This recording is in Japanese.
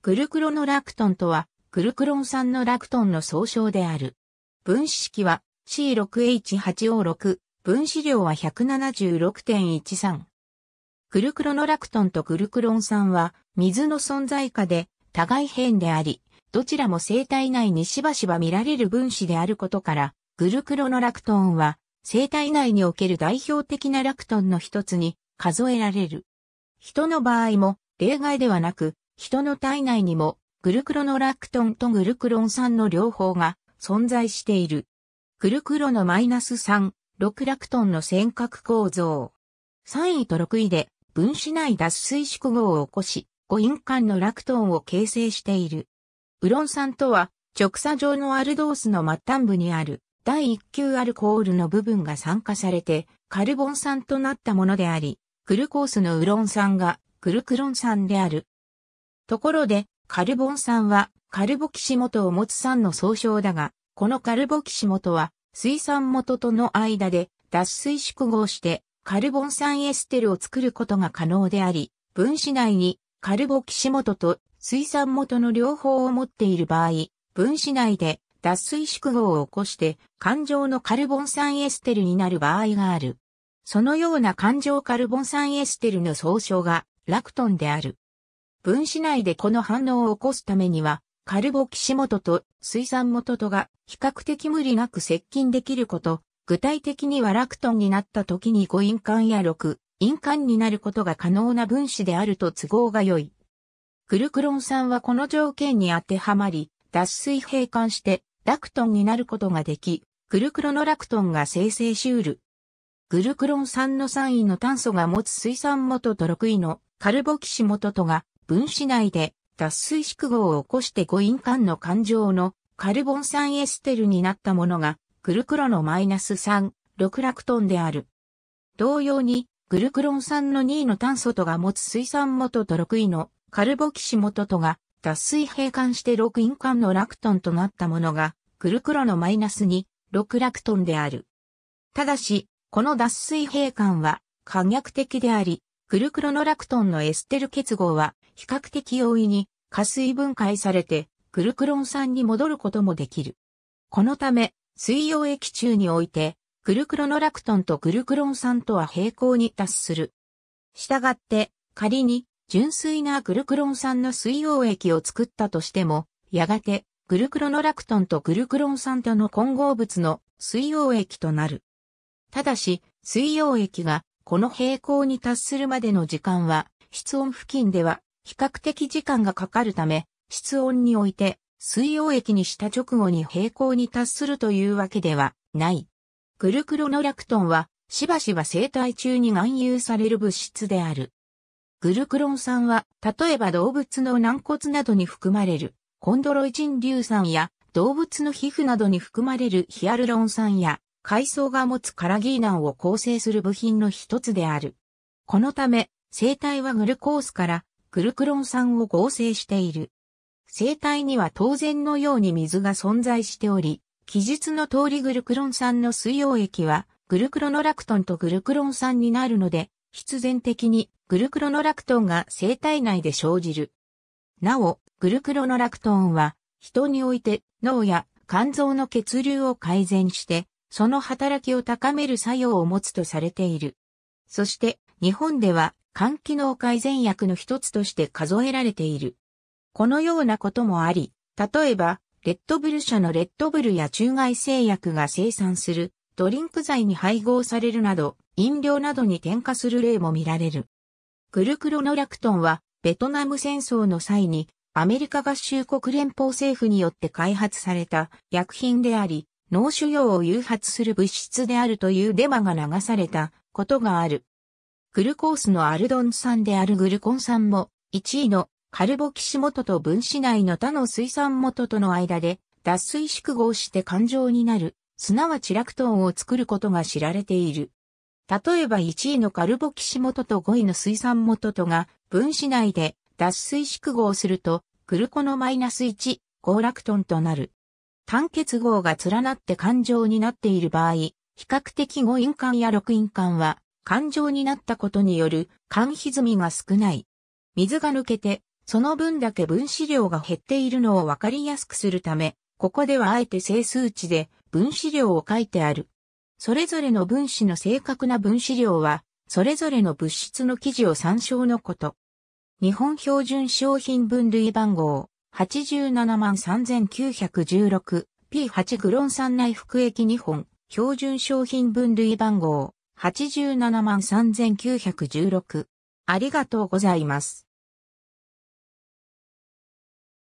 グルクロノラクトンとは、グルクロン酸のラクトンの総称である。分子式は C6H8O6、分子量は176.13。グルクロノラクトンとグルクロン酸は、水の存在下で、互い変であり、どちらも生体内にしばしば見られる分子であることから、グルクロノラクトンは、生体内における代表的なラクトンの一つに数えられる。人の場合も例外ではなく、人の体内にもグルクロノラクトンとグルクロン酸の両方が存在している。グルクロのマイナス3、6ラクトンの尖閣構造。3位と6位で分子内脱水縮合を起こし、5因間のラクトンを形成している。ウロン酸とは直鎖状のアルドースの末端部にある第1級アルコールの部分が酸化されてカルボン酸となったものであり、グルコースのウロン酸がグルクロン酸であるところで、カルボン酸は、カルボキシ元を持つ酸の総称だが、このカルボキシ元は、水酸元との間で脱水縮合して、カルボン酸エステルを作ることが可能であり、分子内にカルボキシ元と水酸元の両方を持っている場合、分子内で脱水縮合を起こして環状のカルボン酸エステルになる場合がある。そのような環状カルボン酸エステルの総称がラクトンである。分子内でこの反応を起こすためには、カルボキシ元と水酸元とが比較的無理なく接近できること、具体的にはラクトンになった時に5陰管や6陰管になることが可能な分子であると都合が良い。グルクロン酸はこの条件に当てはまり、脱水閉管してラクトンになることができ、グルクロノラクトンが生成しうる。グルクロン酸の3位の炭素が持つ水酸元と6位のカルボキシ元とが分子内で脱水縮合を起こして誤因間の環状のカルボン酸エステルになったものがグルクロのマイナス3、6ラクトンである。同様にグルクロン酸の2位の炭素とが持つ水酸元と6位のカルボキシ元とが脱水閉環して6因間のラクトンとなったものがグルクロのマイナス2、6ラクトンである。ただし、この脱水閉環は可逆的であり、クルクロノラクトンのエステル結合は比較的容易に加水分解されてクルクロン酸に戻ることもできる。このため水溶液中においてクルクロノラクトンとクルクロン酸とは平行に達する。したがって仮に純粋なグルクロン酸の水溶液を作ったとしても、やがてグルクロノラクトンとグルクロン酸との混合物の水溶液となる。ただし、水溶液がこの平行に達するまでの時間は、室温付近では比較的時間がかかるため、室温において水溶液にした直後に平行に達するというわけではない。グルクロノラクトンは、しばしば生態中に含有される物質である。グルクロン酸は、例えば動物の軟骨などに含まれる、コンドロイチン硫酸や、動物の皮膚などに含まれるヒアルロン酸や、海藻が持つカラギーナンを構成する部品の一つである。このため、生体はグルコースからグルクロン酸を合成している。生体には当然のように水が存在しており、記述の通りグルクロン酸の水溶液はグルクロノラクトンとグルクロン酸になるので、必然的にグルクロノラクトンが生体内で生じる。なお、グルクロノラクトンは人において脳や肝臓の血流を改善してその働きを高める作用を持つとされている。そして、日本では、肝機能改善薬の一つとして数えられている。このようなこともあり、例えば、レッドブル社のレッドブルや中外製薬が生産するドリンク剤に配合されるなど、飲料などに添加する例も見られる。クルクロノラクトンは、ベトナム戦争の際に、アメリカ合衆国連邦政府によって開発された薬品であり、脳腫瘍を誘発する物質であるというデマが流されたことがある。グルコースのアルドン酸であるグルコン酸も、1位のカルボキシ元と分子内の他の水酸元との間で脱水縮合して環状になる、すなわちラクトンを作ることが知られている。例えば1位のカルボキシ元と5位の水酸元とが分子内で脱水縮合すると、グルコのマイナス1、コーラクトンとなる。単結合が連なって感情になっている場合、比較的5印間や6印間は、感情になったことによる間歪みが少ない。水が抜けて、その分だけ分子量が減っているのをわかりやすくするため、ここではあえて整数値で分子量を書いてある。それぞれの分子の正確な分子量は、それぞれの物質の記事を参照のこと。日本標準商品分類番号。87 3916P8 グロン酸内服液2本、標準商品分類番号87 3916。ありがとうございます。